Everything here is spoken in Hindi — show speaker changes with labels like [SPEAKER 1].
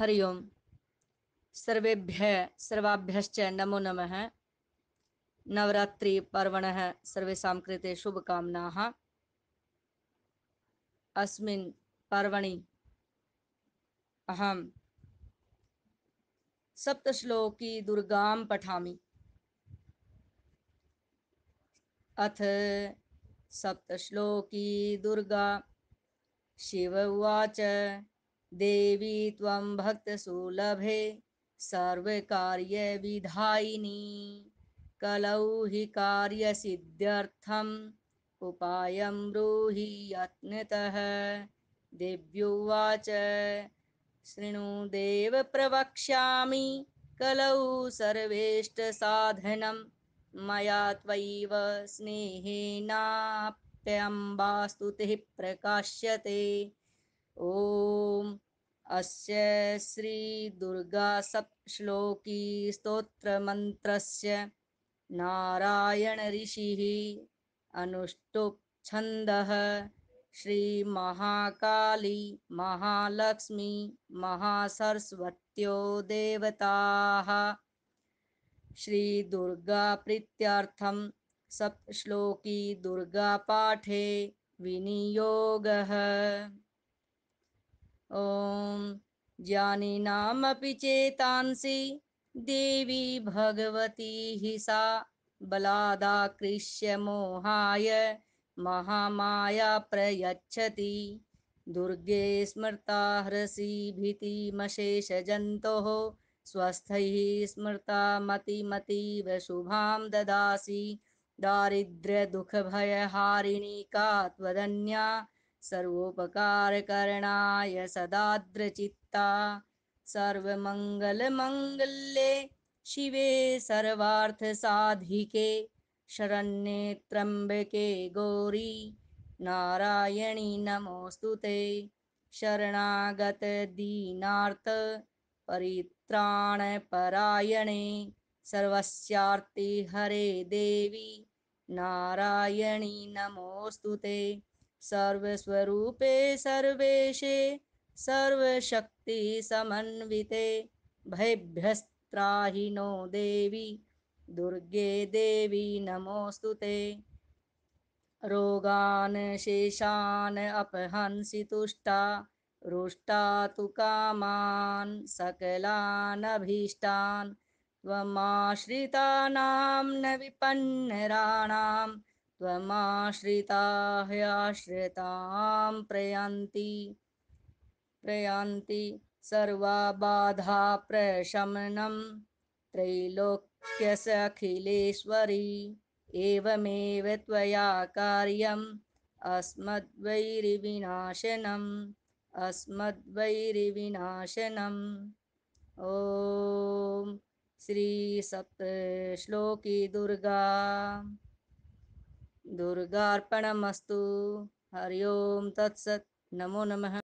[SPEAKER 1] हरि ओम सर्वेभ्य सर्वाभ्य नमो नम नवरात्रि पर्वणः सर्वेषां कृते शुभकामनाः अस्मिन् पर्वणि अहम सप्तश्लोकी दुर्गा पठा अथ सप्तश्लोकी दुर्गा शिव उवाच देवी त्वं भक्त सुलभे सर्व कार्य विधायिनी कलौ हि कार्य कार्यसिद्ध्यर्थम् उपायं ब्रूहि यत्नतः देव्युवाच शृणु देव प्रवक्ष्यामि कलौ सर्वेष्ट साधनम् मया त्वैव स्नेहेनाप्यम्बास्तुतिः प्रकाश्यते ओम अस्य श्री दुर्गा सप्तश्लोकी स्तोत्र मंत्रस्य नारायण श्रीदुर्गासप्श्लोकी अनुष्टुप नारायणऋषिः श्री महाकाली महालक्ष्मी महासरस्वत्यो देवताः सप्तश्लोकी दुर्गा पाठे विनियोगः ॐ ज्ञानिनामपि चेतांसि देवी भगवती ही सा बलादाकृष्य मोहाय महामाया प्रयच्छति दुर्गे स्मृता ह्रसी स्वस्थ ही स्मृता मतिमतीव दुख भय हारिणी का त्वदन्या सर्वोपकारकरणाय सदाद्रचित्ता सर्वमङ्गलमङ्गल्ये शिवे सर्वार्थसाधिके त्र्यम्बके गौरी नारायणि नमोऽस्तु ते शरणागतदीनार्थ परित्राणपरायणे सर्वस्यार्ति हरे देवी नारायणी नमोऽस्तु ते सर्वस्वरूपे सर्वेशे सर्वशक्ति समन्विते भयभ्यस्त्राहिनो देवी दुर्गे देवी नमोस्तुते रोगान शेषान शेषान् अपहंसि तुष्टा रुष्टा तु कामान सकलान अभीष्टान त्वमाश्रितानां न विपन्नराणां त्वमाश्रिता ह्याश्रितां प्रयान्ति प्रयान्ति सर्वा बाधा प्रशमनं त्रैलोक्यसखिलेश्वरी एवमेव त्वया कार्यम् अस्मद्वैरिविनाशनम् अस्मद्वैरिविनाशनम् ॐ श्रीसप्तश्लोकी दुर्गा दुर्गार्पणमस्तु हरि ओं तत्सत् नमो नमः